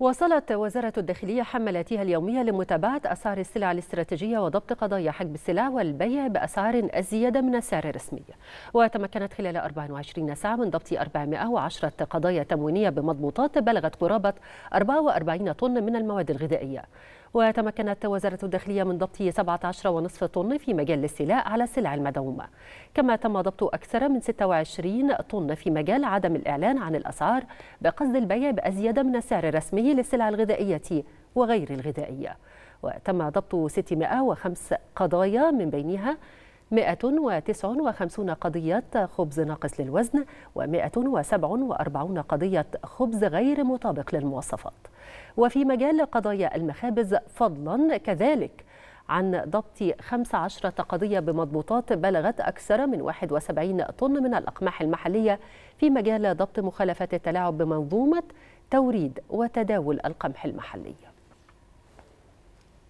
وصلت وزارة الداخلية حملاتها اليومية لمتابعة أسعار السلع الاستراتيجية وضبط قضايا حجب السلع والبيع بأسعار أزيد من السعر الرسمي وتمكنت خلال 24 ساعة من ضبط 410 قضايا تموينية بمضبوطات بلغت قرابة 44 طن من المواد الغذائية وتمكنت وزارة الداخلية من ضبط 17.5 طن في مجال الاستيلاء على السلع المدعومة كما تم ضبط أكثر من 26 طن في مجال عدم الإعلان عن الأسعار بقصد البيع بأزيد من السعر الرسمي للسلع الغذائية وغير الغذائية وتم ضبط 605 قضايا من بينها 159 قضية خبز ناقص للوزن و147 قضية خبز غير مطابق للمواصفات وفي مجال قضايا المخابز فضلا كذلك عن ضبط 15 قضية بمضبوطات بلغت أكثر من 71 طن من الأقماح المحلية في مجال ضبط مخالفات التلاعب بمنظومة توريد وتداول القمح المحليه